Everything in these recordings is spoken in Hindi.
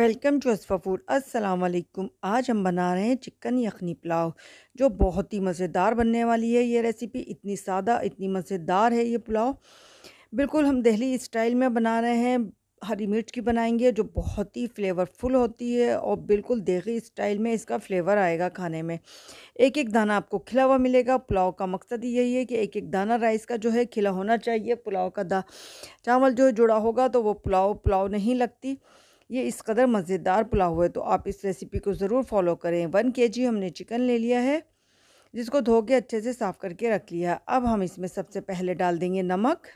वेलकम टू असफा फूड असलकुम आज हम बना रहे हैं चिकन यखनी पुलाव जो बहुत ही मज़ेदार बनने वाली है ये रेसिपी इतनी सादा इतनी मज़ेदार है ये पुलाव बिल्कुल हम दिल्ली स्टाइल में बना रहे हैं हरी मिर्च की बनाएंगे जो बहुत ही फ्लेवरफुल होती है और बिल्कुल देखी स्टाइल में इसका फ्लेवर आएगा खाने में एक एक दाना आपको खिला हुआ मिलेगा पुलाव का मकसद यही है कि एक एक दाना राइस का जो है खिला होना चाहिए पुलाव का दा चावल जो जुड़ा होगा तो वो पुलाव पुलाव नहीं लगती ये इस कदर मज़ेदार पुलाव है तो आप इस रेसिपी को ज़रूर फॉलो करें वन के जी हमने चिकन ले लिया है जिसको धो के अच्छे से साफ़ करके रख लिया अब हम इसमें सबसे पहले डाल देंगे नमक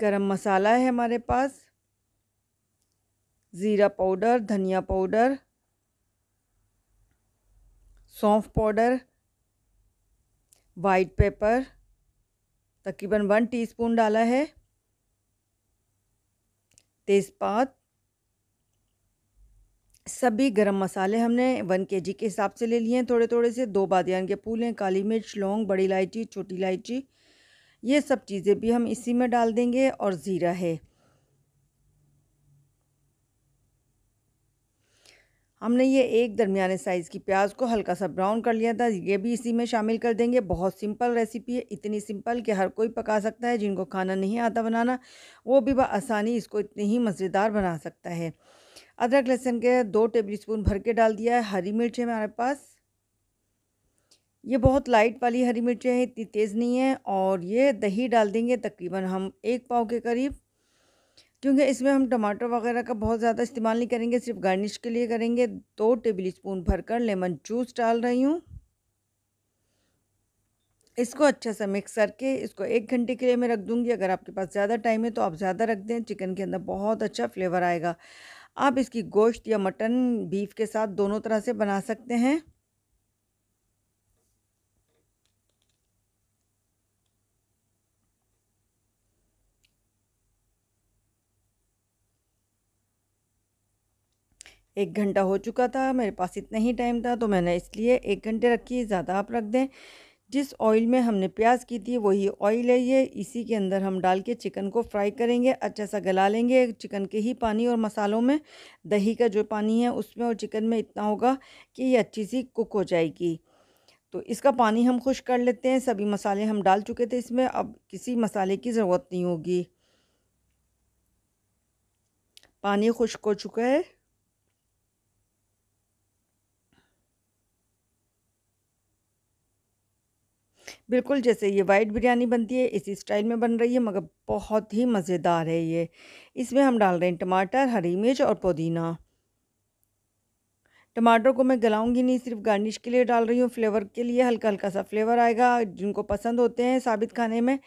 गरम मसाला है हमारे पास ज़ीरा पाउडर धनिया पाउडर सौंफ पाउडर वाइट पेपर तकरीबन वन टीस्पून डाला है तेज़पात सभी गरम मसाले हमने वन के जी के हिसाब से ले लिए हैं थोड़े थोड़े से दो बादियान के फूल हैं काली मिर्च लौंग बड़ी इलायची छोटी इलायची ये सब चीज़ें भी हम इसी में डाल देंगे और ज़ीरा है हमने ये एक दरमियाने साइज़ की प्याज को हल्का सा ब्राउन कर लिया था ये भी इसी में शामिल कर देंगे बहुत सिंपल रेसिपी है इतनी सिंपल कि हर कोई पका सकता है जिनको खाना नहीं आता बनाना वो भी आसानी इसको इतनी ही मज़ेदार बना सकता है अदरक लहसुन के दो टेबल स्पून भर के डाल दिया है हरी मिर्च है हमारे पास ये बहुत लाइट वाली हरी मिर्चें हैं इतनी तेज़ नहीं है और ये दही डाल देंगे तकरीबन हम एक पाव के करीब क्योंकि इसमें हम टमाटर वगैरह का बहुत ज़्यादा इस्तेमाल नहीं करेंगे सिर्फ गार्निश के लिए करेंगे दो टेबल स्पून भरकर लेमन जूस डाल रही हूँ इसको अच्छा सा मिक्स करके इसको एक घंटे के लिए मैं रख दूँगी अगर आपके पास ज़्यादा टाइम है तो आप ज़्यादा रख दें चिकन के अंदर बहुत अच्छा फ्लेवर आएगा आप इसकी गोश्त या मटन बीफ के साथ दोनों तरह से बना सकते हैं एक घंटा हो चुका था मेरे पास इतना ही टाइम था तो मैंने इसलिए एक घंटे रखी ज़्यादा आप रख दें जिस ऑयल में हमने प्याज की थी वही ऑयल है ये इसी के अंदर हम डाल के चिकन को फ्राई करेंगे अच्छा सा गला लेंगे चिकन के ही पानी और मसालों में दही का जो पानी है उसमें और चिकन में इतना होगा कि ये अच्छी सी कुक हो जाएगी तो इसका पानी हम खुश कर लेते हैं सभी मसाले हम डाल चुके थे इसमें अब किसी मसाले की ज़रूरत नहीं होगी पानी खुश्क हो चुका है बिल्कुल जैसे ये वाइट बिरयानी बनती है इसी स्टाइल में बन रही है मगर बहुत ही मज़ेदार है ये इसमें हम डाल रहे हैं टमाटर हरी मिर्च और पुदीना टमाटर को मैं गलाऊंगी नहीं सिर्फ गार्निश के लिए डाल रही हूँ फ्लेवर के लिए हल्का हल्का सा फ्लेवर आएगा जिनको पसंद होते हैं साबित खाने में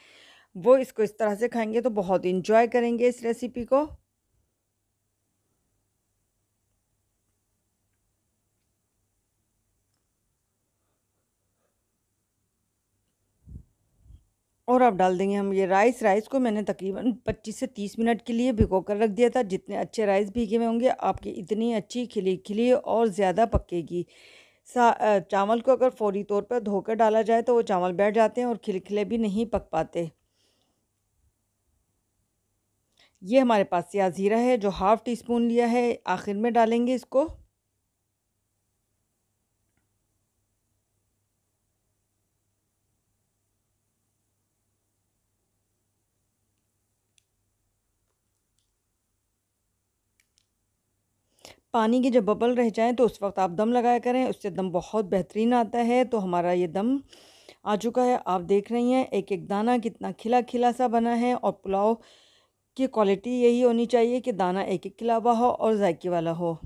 वो इसको इस तरह से खाएंगे तो बहुत इन्जॉय करेंगे इस रेसिपी को और अब डाल देंगे हम ये राइस राइस को मैंने तकरीबन 25 से 30 मिनट के लिए भिगो कर रख दिया था जितने अच्छे राइस भीगे हुए होंगे आपकी इतनी अच्छी खिली खिली और ज़्यादा पकेगी चावल को अगर फौरी तौर पर धोकर डाला जाए तो वो चावल बैठ जाते हैं और खिलखिले भी नहीं पक पाते ये हमारे पास सिया ज़ीरा है जो हाफ़ टी स्पून लिया है आखिर में डालेंगे इसको पानी के जब बबल रह जाएँ तो उस वक्त आप दम लगाया करें उससे दम बहुत बेहतरीन आता है तो हमारा ये दम आ चुका है आप देख रही हैं एक एक दाना कितना खिला खिला सा बना है और पुलाव की क्वालिटी यही होनी चाहिए कि दाना एक एक खिला हुआ हो और जायके वाला हो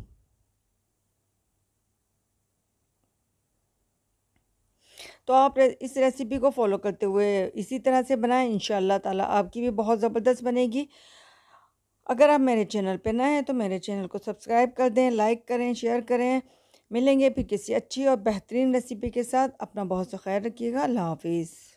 तो आप इस रेसिपी को फॉलो करते हुए इसी तरह से बनाएं इन ताला आपकी भी बहुत ज़बरदस्त बनेगी अगर आप मेरे चैनल पर नए हैं तो मेरे चैनल को सब्सक्राइब कर दें लाइक करें शेयर करें मिलेंगे फिर किसी अच्छी और बेहतरीन रेसिपी के साथ अपना बहुत सा ख्याल रखिएगा अल्लाह हाफिज़